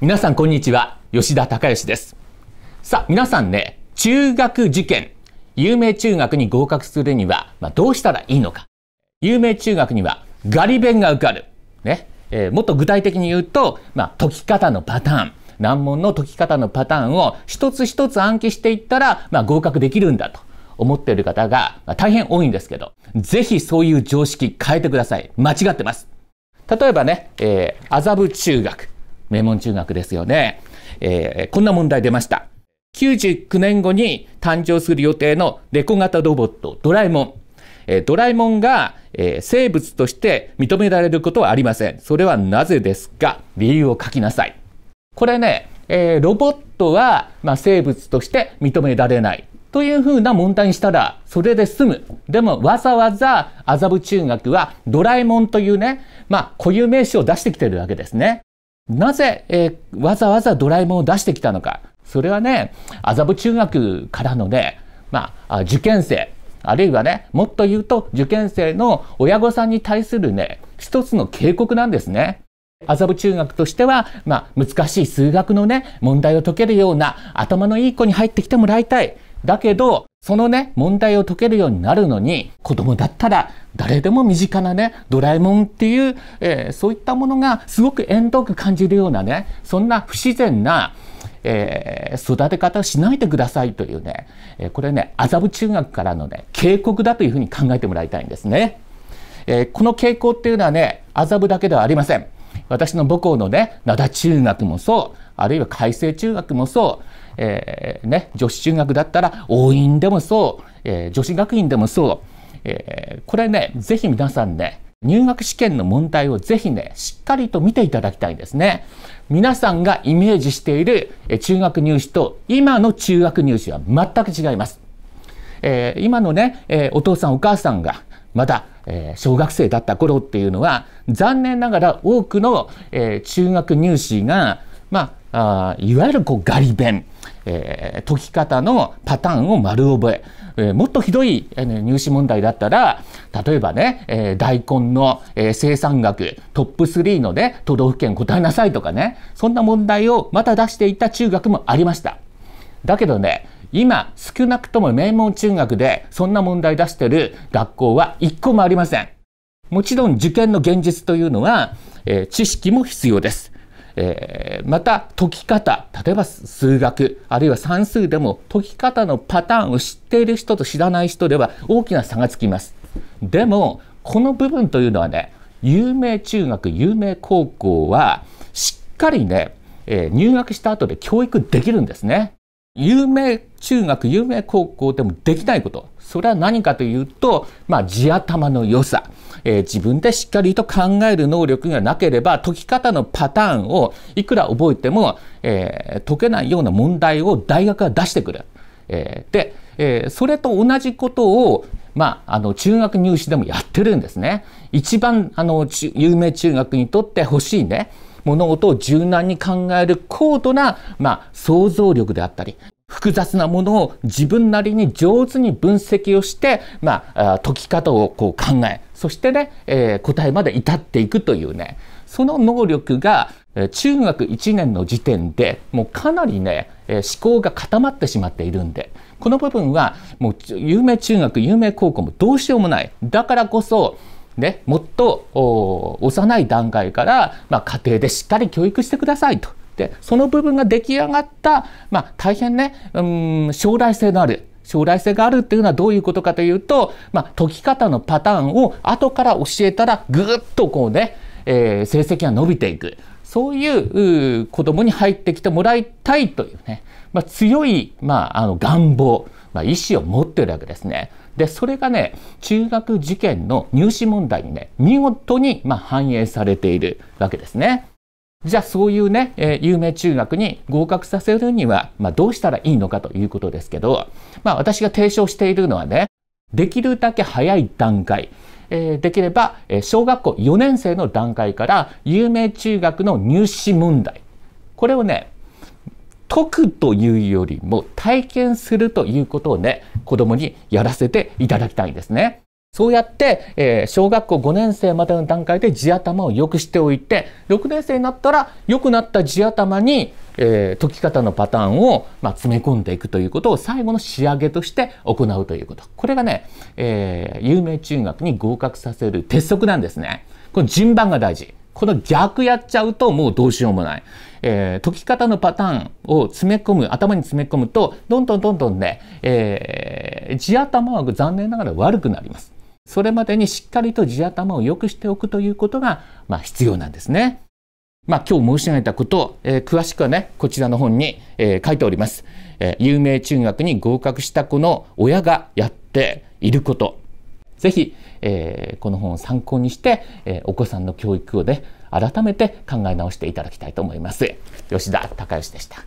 皆さんこんにちは吉田孝義ですさあ皆さんね中学受験有名中学に合格するには、まあ、どうしたらいいのか有名中学にはガリ勉が受かるね、えー、もっと具体的に言うと、まあ、解き方のパターン難問の解き方のパターンを一つ一つ暗記していったら、まあ、合格できるんだと思っている方がま大変多いんですけど、ぜひそういう常識変えてください。間違ってます。例えばね、えー、麻布中学。名門中学ですよね。えー、こんな問題出ました。99年後に誕生する予定のレコ型ロボット、ドラえもん。えー、ドラえもんが、えー、生物として認められることはありません。それはなぜですか理由を書きなさい。これね、えー、ロボットは、まあ、生物として認められない。というふうな問題にしたら、それで済む。でも、わざわざ、麻布中学は、ドラえもんというね、まあ、固有名詞を出してきてるわけですね。なぜ、えー、わざわざドラえもんを出してきたのか。それはね、麻布中学からのね、まあ、受験生、あるいはね、もっと言うと受験生の親御さんに対するね、一つの警告なんですね。麻布中学としては、まあ、難しい数学のね、問題を解けるような頭のいい子に入ってきてもらいたい。だけど、そのね、問題を解けるようになるのに、子供だったら誰でも身近なね、ドラえもんっていう、えー、そういったものがすごく遠遠く感じるようなね、そんな不自然な、えー、育て方をしないでくださいというね、えー、これね、麻布中学からのね、警告だというふうに考えてもらいたいんですね。えこの傾向っていうのはね、麻布だけではありません。私の母校のね、灘中学もそう、あるいは開成中学もそう、えー、ね、女子中学だったら応援でもそう、えー、女子学院でもそう、えー、これね、ぜひ皆さんね、入学試験の問題をぜひね、しっかりと見ていただきたいんですね。皆さんがイメージしている中学入試と今の中学入試は全く違います。えー、今のね、えー、お父さんお母さんがまだ、えー、小学生だった頃っていうのは残念ながら多くの、え中学入試が、まあ、あいわゆるこうガリ勉えー、解き方のパターンを丸覚え。えー、もっとひどい、えー、入試問題だったら、例えばね、えー、大根の、えー、生産額トップ3のね、都道府県答えなさいとかね、そんな問題をまた出していた中学もありました。だけどね、今、少なくとも名門中学でそんな問題出してる学校は一個もありません。もちろん受験の現実というのは、えー、知識も必要です。えー、また解き方例えば数学あるいは算数でも解き方のパターンを知っている人と知らない人では大きな差がつきます。でもこの部分というのはね有名中学有名高校はしっかりね、えー、入学した後で教育できるんですね。有名中学有名高校でもできないことそれは何かというと、まあ、地頭の良さえー、自分でしっかりと考える能力がなければ解き方のパターンをいくら覚えても、えー、解けないような問題を大学が出してくる。えー、で、えー、それと同じことをまあ、あの中学入試でもやってるんですね。一番あの有名中学にとって欲しいね物事を柔軟に考える高度な、まあ、想像力であったり複雑なものを自分なりに上手に分析をして、まあ、解き方をこう考えそしてね、えー、答えまで至っていくというねその能力が中学1年の時点でもうかなりね思考が固まってしまっているんでこの部分はもう有名中学有名高校もどうしようもないだからこそね、もっと幼い段階から、まあ、家庭でしっかり教育してくださいとでその部分が出来上がった、まあ、大変ね、うん、将来性のある将来性があるっていうのはどういうことかというと、まあ、解き方のパターンを後から教えたらぐっとこうね、えー、成績が伸びていくそういう子供に入ってきてもらいたいというね、まあ、強い、まあ、あの願望、まあ、意思を持ってるわけですね。でそれがね中学受験の入試問題にね見事に、ま反映されているわけですね。じゃあそういうね、えー、有名中学に合格させるには、まあ、どうしたらいいのかということですけど、まあ、私が提唱しているのはねできるだけ早い段階、えー、できれば、小学校4年生の段階から有名中学の入試問題これをね解くというよりも体験するということをね子供にやらせていただきたいんですね。そうやって、えー、小学校5年生までの段階で地頭を良くしておいて、6年生になったら良くなった地頭に、えー、解き方のパターンを、まあ、詰め込んでいくということを最後の仕上げとして行うということ。これがね、えー、有名中学に合格させる鉄則なんですね。この順番が大事。この逆やっちゃうともうどうしようもない。えー、解き方のパターンを詰め込む、頭に詰め込むと、どんどんどんどんね、えー、地頭は残念ながら悪くなります。それまでにしっかりと地頭を良くしておくということが、まあ、必要なんですね。まあ、今日申し上げたことを、えー、詳しくはね、こちらの本に、えー、書いております、えー、有名中学に合格した子の親がやっていること。ぜひ、えー、この本を参考にして、えー、お子さんの教育をね、改めて考え直していただきたいと思います。吉田隆義でした。